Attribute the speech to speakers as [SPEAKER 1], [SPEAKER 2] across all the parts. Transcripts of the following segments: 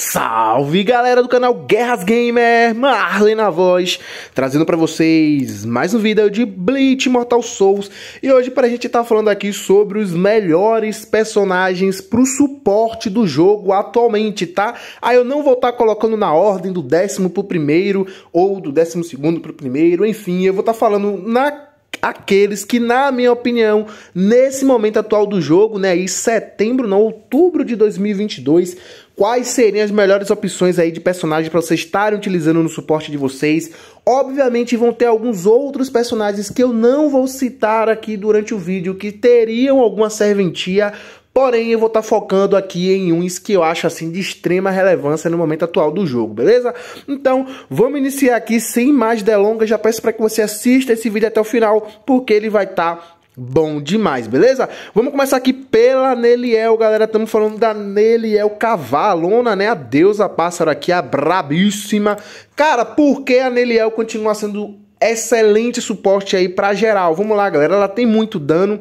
[SPEAKER 1] Salve galera do canal Guerras Gamer, Marley na voz, trazendo para vocês mais um vídeo de Bleach Mortal Souls e hoje pra gente estar tá falando aqui sobre os melhores personagens pro suporte do jogo atualmente, tá? Aí eu não vou estar tá colocando na ordem do décimo pro primeiro ou do décimo segundo pro primeiro, enfim, eu vou estar tá falando na aqueles que, na minha opinião, nesse momento atual do jogo, né, em setembro, não, outubro de 2022, quais seriam as melhores opções aí de personagens para vocês estarem utilizando no suporte de vocês. Obviamente vão ter alguns outros personagens que eu não vou citar aqui durante o vídeo que teriam alguma serventia, porém eu vou estar tá focando aqui em uns que eu acho assim de extrema relevância no momento atual do jogo, beleza? Então vamos iniciar aqui sem mais delongas, já peço para que você assista esse vídeo até o final, porque ele vai estar... Tá Bom demais, beleza? Vamos começar aqui pela Neliel, galera. Estamos falando da Neliel Cavalona, né? A deusa pássaro aqui, a brabíssima. Cara, por que a Neliel continua sendo excelente suporte aí pra geral? Vamos lá, galera. Ela tem muito dano.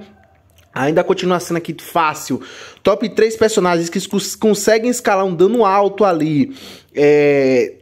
[SPEAKER 1] Ainda continua sendo aqui fácil. Top 3 personagens que conseguem escalar um dano alto ali. É...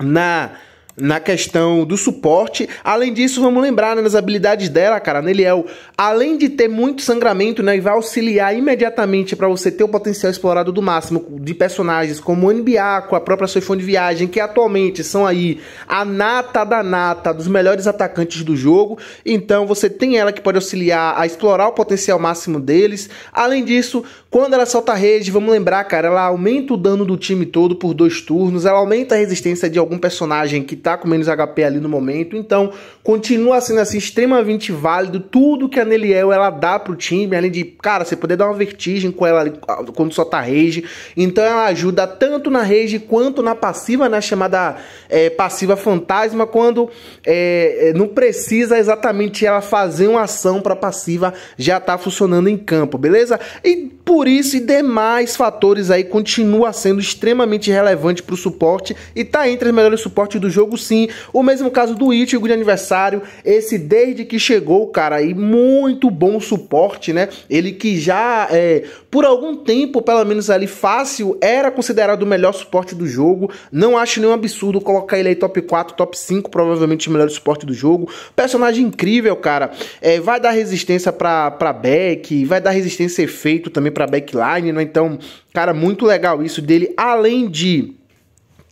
[SPEAKER 1] Na na questão do suporte. Além disso, vamos lembrar né, nas habilidades dela, cara, Neliel, é além de ter muito sangramento, né, e vai auxiliar imediatamente para você ter o potencial explorado do máximo de personagens como o NBA, com a própria Soifone de Viagem, que atualmente são aí a nata da nata dos melhores atacantes do jogo. Então, você tem ela que pode auxiliar a explorar o potencial máximo deles. Além disso, quando ela solta a rede, vamos lembrar, cara, ela aumenta o dano do time todo por dois turnos, ela aumenta a resistência de algum personagem que tá com menos HP ali no momento. Então, continua sendo assim extremamente válido tudo que a Neliel ela dá pro time, além de, cara, você poder dar uma vertigem com ela quando só tá rage. Então, ela ajuda tanto na rage quanto na passiva, na né, chamada é, passiva fantasma, quando é, é, não precisa exatamente ela fazer uma ação para passiva já tá funcionando em campo, beleza? E por isso e demais fatores aí continua sendo extremamente relevante pro suporte e tá entre as melhores suportes do jogo jogo sim. O mesmo caso do Ichigo de aniversário, esse desde que chegou, cara, e muito bom suporte, né? Ele que já, é, por algum tempo, pelo menos ali fácil, era considerado o melhor suporte do jogo. Não acho nenhum absurdo colocar ele aí top 4, top 5, provavelmente o melhor suporte do jogo. Personagem incrível, cara. É, vai dar resistência pra, pra back, vai dar resistência efeito também pra backline, né? Então, cara, muito legal isso dele. Além de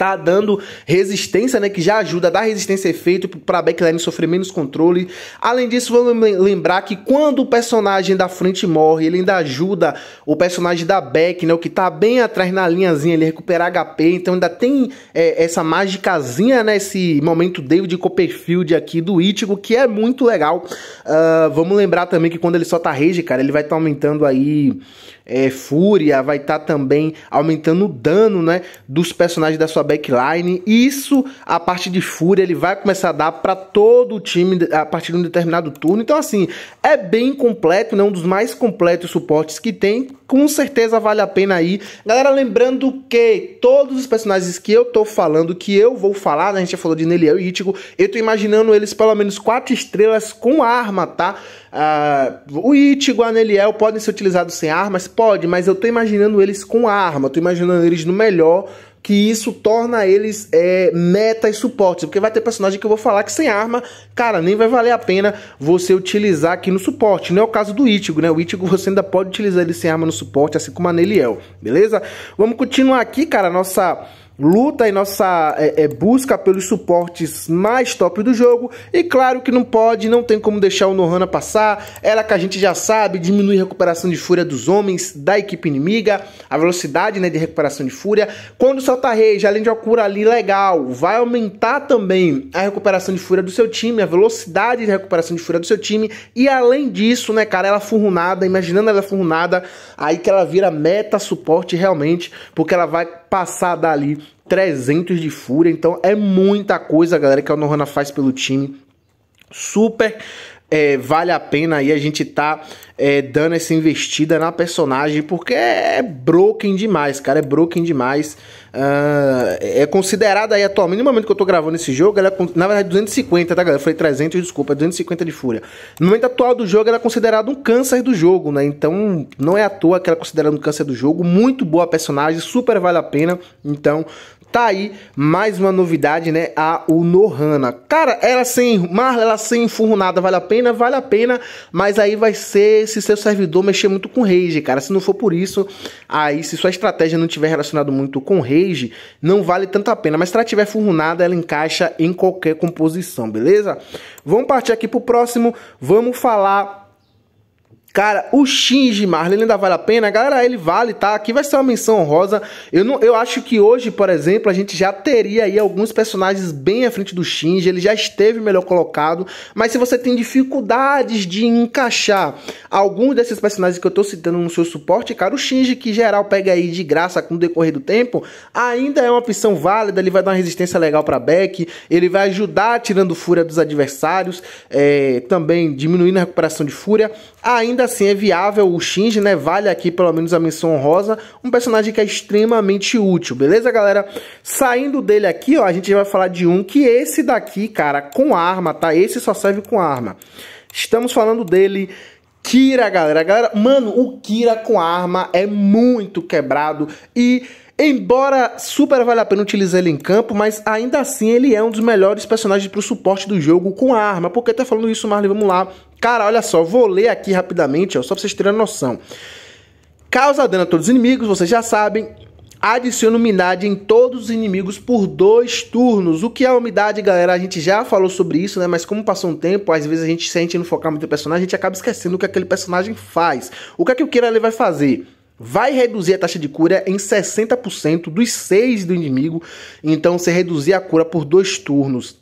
[SPEAKER 1] tá dando resistência, né? Que já ajuda a dar resistência efeito para backline sofrer menos controle. Além disso, vamos lembrar que quando o personagem da frente morre, ele ainda ajuda o personagem da back, né? O que tá bem atrás na linhazinha, ele recupera HP. Então ainda tem é, essa mágicazinha, né? Esse momento David Copperfield aqui do Ichigo, que é muito legal. Uh, vamos lembrar também que quando ele solta rage, cara, ele vai estar tá aumentando aí é, Fúria, vai estar tá também aumentando o dano né, dos personagens da sua backline. Isso, a parte de Fúria, ele vai começar a dar para todo o time a partir de um determinado turno. Então, assim, é bem completo, né, um dos mais completos suportes que tem. Com certeza vale a pena aí. Galera, lembrando que todos os personagens que eu tô falando, que eu vou falar, né, a gente já falou de Neliel e Ítico, eu tô imaginando eles pelo menos quatro estrelas com arma, tá? Uh, o Ichi, Guaneliel podem ser utilizados sem armas? Pode, mas eu tô imaginando eles com arma, tô imaginando eles no melhor que isso torna eles é, meta e suporte. Porque vai ter personagem que eu vou falar que sem arma, cara, nem vai valer a pena você utilizar aqui no suporte. Não é o caso do Itigo, né? O Itigo você ainda pode utilizar ele sem arma no suporte, assim como a Neliel, beleza? Vamos continuar aqui, cara, nossa luta e nossa é, é, busca pelos suportes mais top do jogo. E claro que não pode, não tem como deixar o Nohana passar. Ela que a gente já sabe, diminui a recuperação de fúria dos homens da equipe inimiga, a velocidade né, de recuperação de fúria. Quando solta a rage, além de uma cura ali legal, vai aumentar também a recuperação de fúria do seu time, a velocidade de recuperação de fúria do seu time. E além disso, né, cara, ela furrunada, imaginando ela furrunada, aí que ela vira meta suporte realmente, porque ela vai passar dali 300 de fúria. Então é muita coisa, galera, que a Nohana faz pelo time. Super é, vale a pena aí a gente tá é, dando essa investida na personagem, porque é broken demais, cara, é broken demais. Uh, é considerada aí atualmente, no momento que eu tô gravando esse jogo, ela é, na verdade 250, tá galera? Eu falei 300, desculpa, é 250 de fúria. No momento atual do jogo, ela é considerada um câncer do jogo, né? Então, não é à toa que ela é considerada um câncer do jogo. Muito boa personagem, super vale a pena. Então, Tá aí mais uma novidade, né? A Unohana. Cara, ela sem Marla, ela sem furrunada, vale a pena? Vale a pena, mas aí vai ser se seu servidor mexer muito com rage, cara. Se não for por isso, aí se sua estratégia não tiver relacionado muito com rage, não vale tanto a pena. Mas se ela tiver furnada, ela encaixa em qualquer composição, beleza? Vamos partir aqui pro próximo. Vamos falar Cara, o Shinji Marley ainda vale a pena? Galera, ele vale, tá? Aqui vai ser uma menção honrosa. Eu, não, eu acho que hoje, por exemplo, a gente já teria aí alguns personagens bem à frente do Shinji. Ele já esteve melhor colocado. Mas se você tem dificuldades de encaixar alguns desses personagens que eu tô citando no seu suporte, cara, o Shinji, que geral pega aí de graça com o decorrer do tempo, ainda é uma opção válida. Ele vai dar uma resistência legal pra Beck. Ele vai ajudar tirando fúria dos adversários. É, também diminuindo a recuperação de fúria. Ainda ainda assim é viável o Shinji, né? Vale aqui pelo menos a menção honrosa. Um personagem que é extremamente útil, beleza, galera? Saindo dele aqui, ó, a gente vai falar de um que esse daqui, cara, com arma, tá? Esse só serve com arma. Estamos falando dele Kira, galera. galera. Mano, o Kira com arma é muito quebrado e Embora super vale a pena utilizar ele em campo, mas ainda assim ele é um dos melhores personagens para o suporte do jogo com arma. Por que tá falando isso, Marley? Vamos lá. Cara, olha só, vou ler aqui rapidamente, ó, só pra vocês terem noção. Causa dano a todos os inimigos, vocês já sabem. Adiciona umidade em todos os inimigos por dois turnos. O que é umidade, galera? A gente já falou sobre isso, né? Mas como passou um tempo, às vezes a gente, se não focar muito no personagem, a gente acaba esquecendo o que aquele personagem faz. O que é que o Kira ele vai fazer? vai reduzir a taxa de cura em 60% dos 6 do inimigo, então você reduzir a cura por dois turnos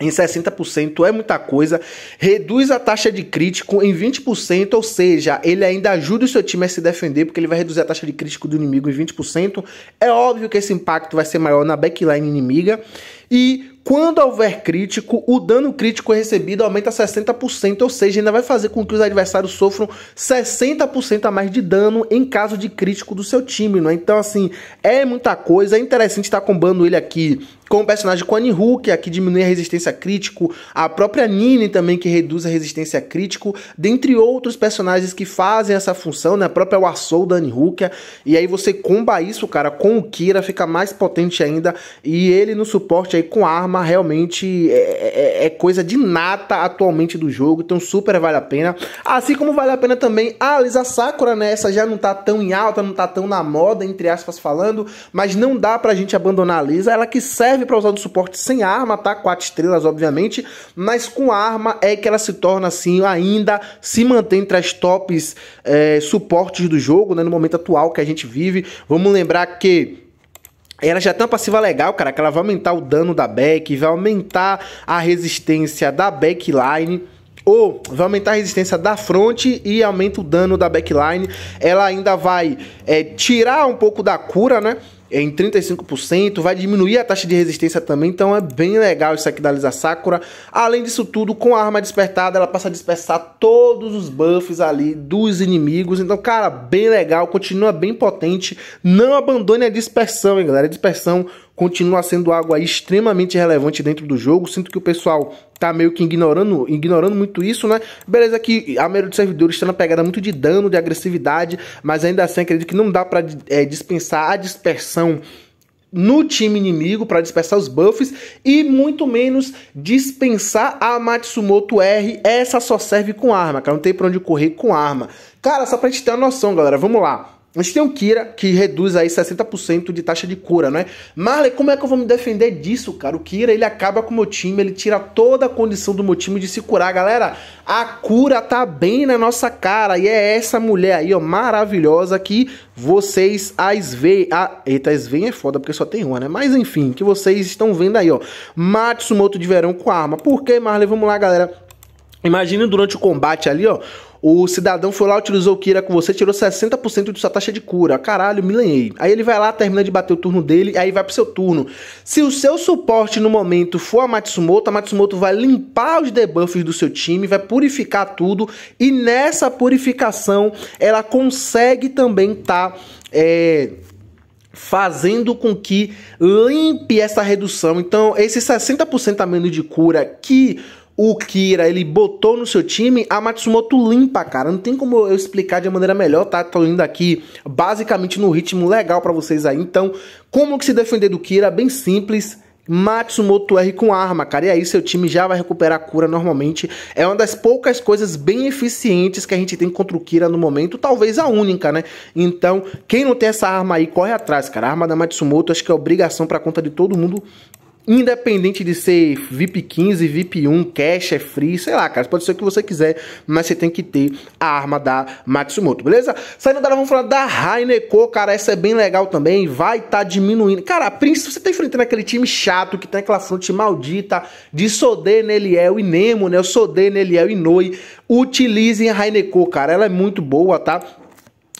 [SPEAKER 1] em 60% é muita coisa, reduz a taxa de crítico em 20%, ou seja, ele ainda ajuda o seu time a se defender, porque ele vai reduzir a taxa de crítico do inimigo em 20%. É óbvio que esse impacto vai ser maior na backline inimiga. E quando houver crítico, o dano crítico é recebido aumenta 60%, ou seja, ainda vai fazer com que os adversários sofram 60% a mais de dano em caso de crítico do seu time, não é? Então, assim, é muita coisa. É interessante estar combando ele aqui com o personagem Quan Hu, que é aqui diminui a resistência crítico, a própria Nini também, que reduz a resistência crítico, dentre outros personagens que fazem essa função, né? A própria Wasou da Anihukia. É- e aí você comba isso, cara, com o Kira, fica mais potente ainda. E ele no suporte aí mexer com arma realmente é, é, é, é coisa de nata atualmente do jogo, então super vale a pena. Assim como vale a pena também a Alisa Sakura, né? Essa já não tá tão em alta, não tá tão na moda, entre aspas falando, mas não dá pra gente abandonar a Lisa. Ela que serve para usar do suporte sem arma, tá? Quatro estrelas, obviamente, mas com arma é que ela se torna assim, ainda se mantém entre as tops é, suportes do jogo, né? No momento atual que a gente vive. Vamos lembrar que ela já tem uma passiva legal, cara, que ela vai aumentar o dano da back, vai aumentar a resistência da backline. Ou vai aumentar a resistência da front e aumenta o dano da backline. Ela ainda vai é, tirar um pouco da cura, né? em 35%, vai diminuir a taxa de resistência também, então é bem legal isso aqui da Lisa Sakura. Além disso tudo, com a arma despertada, ela passa a dispersar todos os buffs ali dos inimigos, então, cara, bem legal, continua bem potente, não abandone a dispersão, hein, galera, a dispersão continua sendo algo aí extremamente relevante dentro do jogo. Sinto que o pessoal tá meio que ignorando, ignorando muito isso, né? Beleza que a maioria dos servidores está na pegada muito de dano, de agressividade, mas ainda assim acredito que não dá para é, dispensar a dispersão no time inimigo para dispersar os buffs e muito menos dispensar a Matsumoto R. Essa só serve com arma, cara. Não tem para onde correr com arma. Cara, só pra gente ter uma noção, galera. Vamos lá. A gente tem o Kira, que reduz aí 60% de taxa de cura, não é? Marley, como é que eu vou me defender disso, cara? O Kira, ele acaba com o meu time, ele tira toda a condição do meu time de se curar. Galera, a cura tá bem na nossa cara. E é essa mulher aí, ó, maravilhosa, que vocês as veem... Ah, eita, as veem é foda, porque só tem uma, né? Mas enfim, que vocês estão vendo aí, ó. Matsumoto de verão com a arma. Por que, Marley? Vamos lá, galera. Imagina durante o combate ali, ó o cidadão foi lá, utilizou o Kira com você, tirou 60% de sua taxa de cura. Caralho, me lenhei. Aí ele vai lá, termina de bater o turno dele, aí vai pro seu turno. Se o seu suporte no momento for a Matsumoto, a Matsumoto vai limpar os debuffs do seu time, vai purificar tudo, e nessa purificação ela consegue também tá. É, fazendo com que limpe essa redução. Então, esse 60% a menos de cura que o Kira, ele botou no seu time, a Matsumoto limpa, cara. Não tem como eu explicar de maneira melhor, tá? Tô indo aqui basicamente no ritmo legal para vocês aí. Então, como que se defender do Kira? Bem simples. Matsumoto R com arma, cara. E aí seu time já vai recuperar a cura normalmente. É uma das poucas coisas bem eficientes que a gente tem contra o Kira no momento, talvez a única, né? Então, quem não tem essa arma aí, corre atrás, cara. A arma da Matsumoto acho que é obrigação para conta de todo mundo Independente de ser VIP 15, VIP 1, cash, é free, sei lá, cara. Pode ser o que você quiser, mas você tem que ter a arma da Matsumoto, beleza? Saindo dela, vamos falar da Raineko, cara. Essa é bem legal também. Vai tá diminuindo. Cara, a Príncipe, você tá enfrentando aquele time chato que tem aquela fronte maldita de Sodê, Neliel e Nemo, né? O Sodê, Neliel e Noi. Utilizem a Raineko, cara. Ela é muito boa, tá?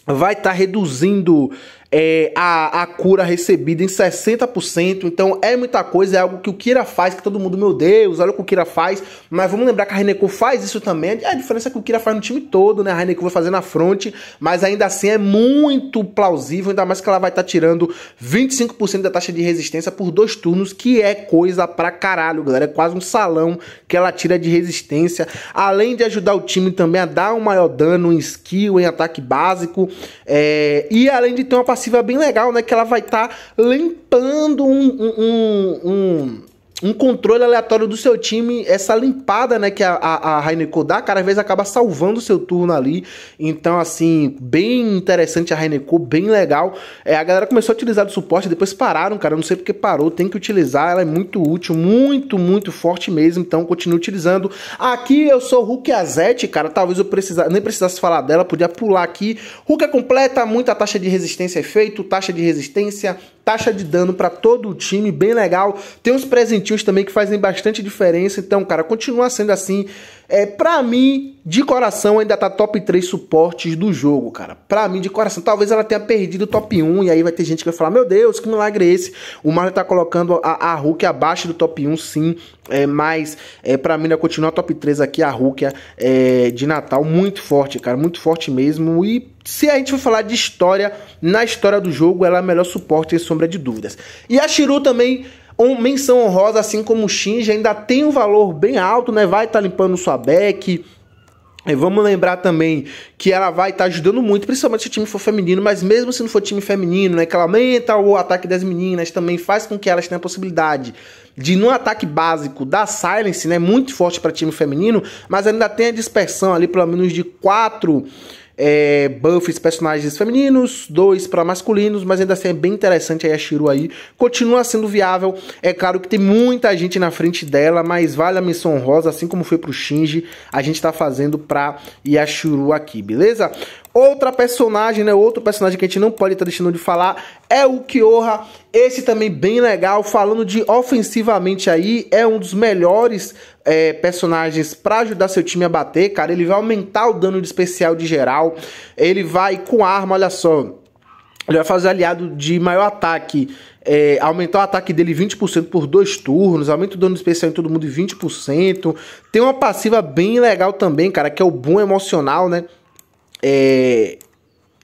[SPEAKER 1] Vai estar tá reduzindo é, a, a cura recebida em 60%. Então é muita coisa, é algo que o Kira faz, que todo mundo, meu Deus, olha o que o Kira faz. Mas vamos lembrar que a Reneco faz isso também. É a diferença é que o Kira faz no time todo, né? A Reneco vai fazer na fronte, mas ainda assim é muito plausível, ainda mais que ela vai estar tá tirando 25% da taxa de resistência por dois turnos, que é coisa pra caralho, galera. É quase um salão que ela tira de resistência. Além de ajudar o time também a dar um maior dano em skill, em ataque básico. É... E além de ter uma passiva bem legal, né? Que ela vai estar tá limpando um, um, um, um controle aleatório do seu time, essa limpada né, que a, a, a Heineko dá, cara, às vezes acaba salvando o seu turno ali. Então, assim, bem interessante a Heineko, bem legal. É, a galera começou a utilizar do suporte, depois pararam, cara. Eu não sei porque parou, tem que utilizar. Ela é muito útil, muito, muito forte mesmo. Então, continue utilizando. Aqui eu sou Hulk Azete, cara. Talvez eu precisar, nem precisasse falar dela, podia pular aqui. Hulk é completa, muita taxa de resistência é feito taxa de resistência, taxa de dano para todo o time, bem legal. Tem uns presentinhos também que fazem bastante diferença. Então, cara, continua sendo assim. É, pra mim, de coração, ainda tá top 3 suportes do jogo, cara. Pra mim, de coração, talvez ela tenha perdido o top 1, e aí vai ter gente que vai falar, meu Deus, que milagre é esse? O Mario tá colocando a, a Hulk abaixo do top 1, sim, é, mas é, pra mim ainda continua top 3 aqui, a Rukia é, de Natal, muito forte, cara, muito forte mesmo, e se a gente for falar de história, na história do jogo, ela é a melhor suporte, sem sombra de dúvidas. E a Shiru também um, menção honrosa, assim como o Shinji, ainda tem um valor bem alto, né? Vai estar tá limpando sua back. Vamos lembrar também que ela vai estar tá ajudando muito, principalmente se o time for feminino, mas mesmo se não for time feminino, né? Que ela aumenta o ataque das meninas, também faz com que elas tenham a possibilidade de no ataque básico da Silence, né? Muito forte para time feminino, mas ainda tem a dispersão ali, pelo menos de quatro é, buffs personagens femininos, dois para masculinos, mas ainda assim é bem interessante a Yashiro aí. Continua sendo viável. É claro que tem muita gente na frente dela, mas vale a missão rosa, assim como foi pro Shinji, a gente tá fazendo pra Yashiro aqui, beleza? Outra personagem, né? Outro personagem que a gente não pode estar tá deixando de falar é o Kyoha. Esse também bem legal. Falando de ofensivamente aí, é um dos melhores é, personagens para ajudar seu time a bater, cara. Ele vai aumentar o dano de especial de geral. Ele vai com arma, olha só. Ele vai fazer aliado de maior ataque. É, aumentar o ataque dele 20% por dois turnos, aumenta o dano especial em todo mundo em 20%. Tem uma passiva bem legal também, cara, que é o boom emocional, né? É,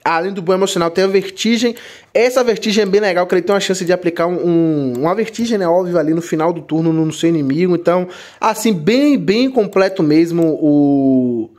[SPEAKER 1] além do bom emocional, tem a vertigem. Essa vertigem é bem legal, que ele tem uma chance de aplicar um, uma vertigem, né? Óbvio, ali no final do turno no, no seu inimigo. Então, assim, bem, bem completo mesmo o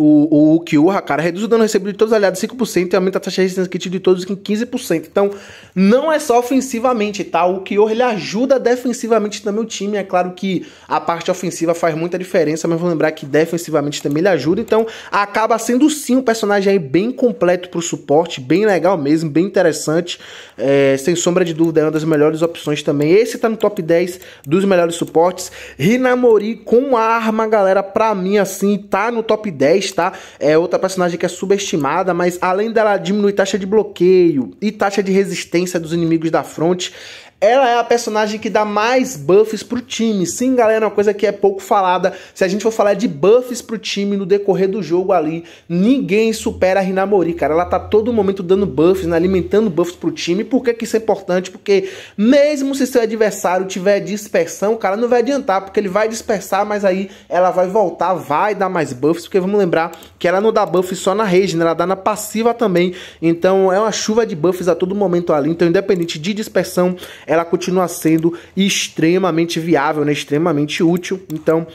[SPEAKER 1] o, o cara, reduz o dano recebido de todos os aliados 5% e aumenta a taxa de resistência crítica de todos em 15%. Então, não é só ofensivamente, tá? O Kyuha, ele ajuda defensivamente também o time. É claro que a parte ofensiva faz muita diferença, mas vou lembrar que defensivamente também ele ajuda. Então, acaba sendo sim um personagem aí bem completo pro suporte, bem legal mesmo, bem interessante. É, sem sombra de dúvida, é uma das melhores opções também. Esse tá no top 10 dos melhores suportes. Rinamori com arma, galera, pra mim, assim, tá no top 10 tá? É outra personagem que é subestimada, mas além dela diminuir taxa de bloqueio e taxa de resistência dos inimigos da fronte, ela é a personagem que dá mais buffs pro time. Sim, galera, é uma coisa que é pouco falada. Se a gente for falar de buffs pro time no decorrer do jogo ali, ninguém supera a Rinamori, cara. Ela tá todo momento dando buffs, né? alimentando buffs pro time. Por que, que isso é importante? Porque mesmo se seu adversário tiver dispersão, cara, não vai adiantar, porque ele vai dispersar, mas aí ela vai voltar, vai dar mais buffs, porque vamos lembrar que ela não dá buffs só na rage, né? Ela dá na passiva também. Então é uma chuva de buffs a todo momento ali. Então, independente de dispersão, ela continua sendo extremamente viável, né? extremamente útil. Então,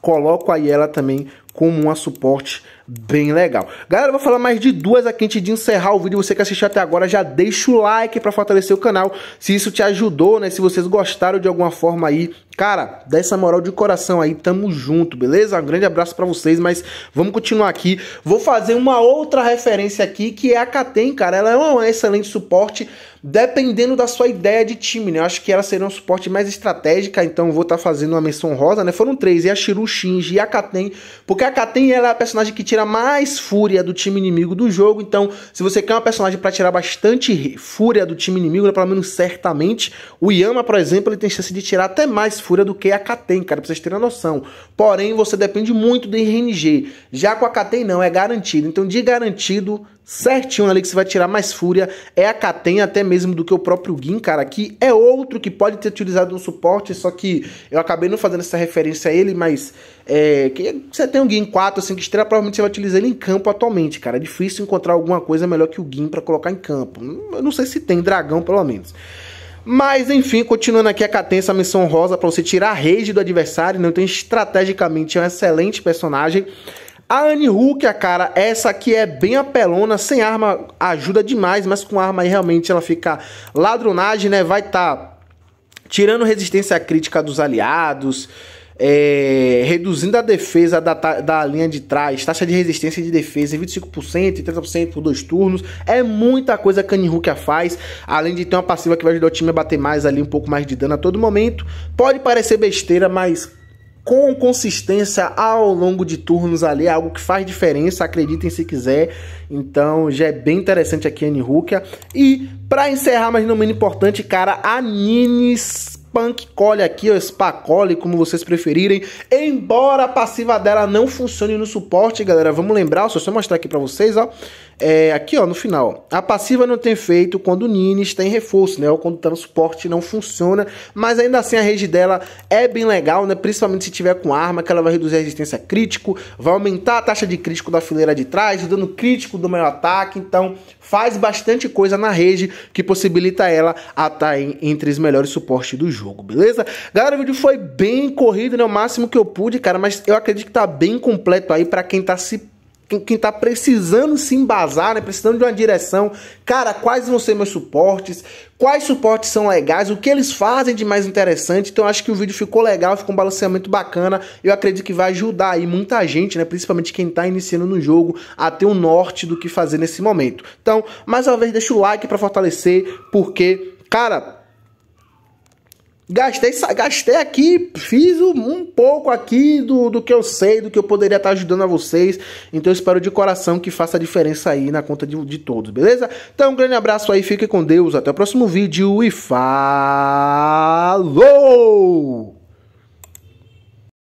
[SPEAKER 1] coloco aí ela também como um suporte bem legal. Galera, eu vou falar mais de duas aqui antes de encerrar o vídeo. Você que assistiu até agora, já deixa o like para fortalecer o canal. Se isso te ajudou, né? Se vocês gostaram de alguma forma aí, cara, dá essa moral de coração aí. Tamo junto, beleza? Um grande abraço para vocês, mas vamos continuar aqui. Vou fazer uma outra referência aqui, que é a Katen, cara. Ela é um excelente suporte, dependendo da sua ideia de time, né? Eu acho que ela seria um suporte mais estratégica, então vou estar tá fazendo uma menção rosa, né? Foram três, e a Shiru Shinji e a Katen. porque a Katen, ela é a personagem que tinha tira mais fúria do time inimigo do jogo. Então, se você quer um personagem para tirar bastante fúria do time inimigo, né, pelo menos certamente, o Yama, por exemplo, ele tem chance de tirar até mais fúria do que a Katen, cara, pra vocês terem a noção. Porém, você depende muito do RNG. Já com a Katen não, é garantido. Então, de garantido, certinho ali que você vai tirar mais fúria. É a Katen até mesmo do que o próprio Gin, cara, que é outro que pode ter utilizado um suporte, só que eu acabei não fazendo essa referência a ele, mas é, que você tem um Gin 4, 5 estrelas, provavelmente você vai utilizar ele em campo atualmente, cara. É difícil encontrar alguma coisa melhor que o Gin para colocar em campo. Eu não sei se tem dragão, pelo menos. Mas enfim, continuando aqui a Katen essa missão rosa para você tirar a rage do adversário, né? então estrategicamente é um excelente personagem. A Anne Hulk, a cara, essa aqui é bem apelona, sem arma ajuda demais, mas com arma aí realmente ela fica ladronagem, né? Vai estar tá tirando resistência crítica dos aliados, é, reduzindo a defesa da, da linha de trás, taxa de resistência de defesa em 25% e 30% por dois turnos. É muita coisa que a Nihukia faz, além de ter uma passiva que vai ajudar o time a bater mais ali, um pouco mais de dano a todo momento. Pode parecer besteira, mas com consistência ao longo de turnos ali, é algo que faz diferença, acreditem se quiser. Então já é bem interessante aqui a Nihuka E para encerrar, mas não menos importante, cara, a Nini Punk Cole aqui, ou Spa como vocês preferirem. Embora a passiva dela não funcione no suporte, galera, vamos lembrar, só eu mostrar aqui para vocês, ó. É, aqui ó, no final. A passiva não tem efeito quando o Nini está em reforço, né? Ou quando está no suporte não funciona. Mas ainda assim a rede dela é bem legal, né? Principalmente se tiver com arma, que ela vai reduzir a resistência crítico, vai aumentar a taxa de crítico da fileira de trás, o dano crítico do maior ataque. Então faz bastante coisa na rede que possibilita ela a estar entre os melhores suportes do jogo, beleza? Galera, o vídeo foi bem corrido, né? O máximo que eu pude, cara, mas eu acredito que tá bem completo aí para quem tá se quem está precisando se embasar, né? precisando de uma direção. Cara, quais vão ser meus suportes? Quais suportes são legais? O que eles fazem de mais interessante? Então, acho que o vídeo ficou legal, ficou um balanceamento bacana. Eu acredito que vai ajudar aí muita gente, né? principalmente quem está iniciando no jogo, a ter um norte do que fazer nesse momento. Então, mais uma vez, deixa o like para fortalecer, porque, cara Gastei, gastei aqui, fiz um pouco aqui do, do que eu sei, do que eu poderia estar ajudando a vocês. Então eu espero de coração que faça a diferença aí na conta de, de todos, beleza? Então um grande abraço aí, fique com Deus, até o próximo vídeo e falou!